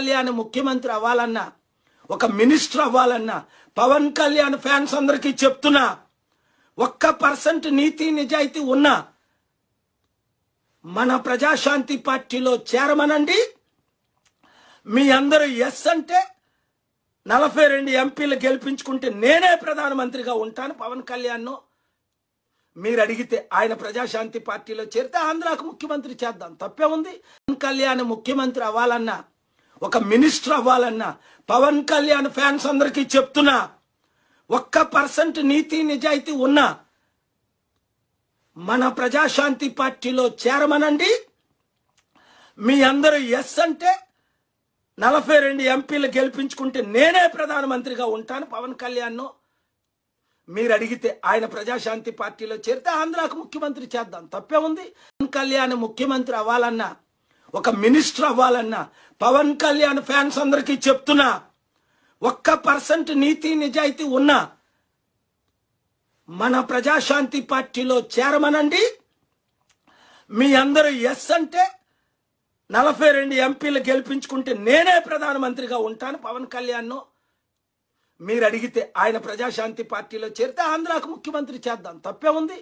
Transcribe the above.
కళ్యాణ్ ముఖ్యమంత్రి అవ్వాలన్నా ఒక మినిస్టర్ అవ్వాలన్నా పవన్ కళ్యాణ్ ఫ్యాన్స్ అందరికీ చెప్తున్నా ఒక్క పర్సెంట్ నీతి నిజాయితీ ఉన్నా మన ప్రజాశాంతి పార్టీలో చేరమనండి మీ అందరూ ఎస్ అంటే నలభై రెండు ఎంపీలు గెలిపించుకుంటే నేనే ప్రధానమంత్రిగా ఉంటాను పవన్ కళ్యాణ్ మీరు అడిగితే ఆయన ప్రజాశాంతి పార్టీలో చేరితే ఆంధ్రాకు ముఖ్యమంత్రి చేద్దాం తప్పే ఉంది పవన్ కళ్యాణ్ ముఖ్యమంత్రి అవ్వాలన్నా ఒక మినిస్టర్ అవ్వాలన్నా పవన్ కళ్యాణ్ ఫ్యాన్స్ అందరికీ చెప్తున్నా ఒక్క పర్సెంట్ నీతి నిజాయితీ ఉన్నా మన ప్రజాశాంతి పార్టీలో చేరమనండి మీ అందరూ ఎస్ అంటే నలభై రెండు ఎంపీలు గెలిపించుకుంటే నేనే ప్రధానమంత్రిగా ఉంటాను పవన్ కళ్యాణ్ను మీరు అడిగితే ఆయన ప్రజాశాంతి పార్టీలో చేరితే ఆంధ్రాకు ముఖ్యమంత్రి చేద్దాం తప్పే ఉంది పవన్ కళ్యాణ్ ముఖ్యమంత్రి అవ్వాలన్నా ఒక మినిస్టర్ అవ్వాలన్నా పవన్ కళ్యాణ్ ఫ్యాన్స్ అందరికీ చెప్తున్నా ఒక్క పర్సెంట్ నీతి నిజాయితీ ఉన్నా మన ప్రజాశాంతి పార్టీలో చేరమనండి మీ అందరూ ఎస్ అంటే నలభై రెండు ఎంపీలు గెలిపించుకుంటే నేనే ప్రధానమంత్రిగా ఉంటాను పవన్ కళ్యాణ్ను మీరు అడిగితే ఆయన ప్రజాశాంతి పార్టీలో చేరితే ఆంధ్రాకు ముఖ్యమంత్రి చేద్దాం తప్పే ఉంది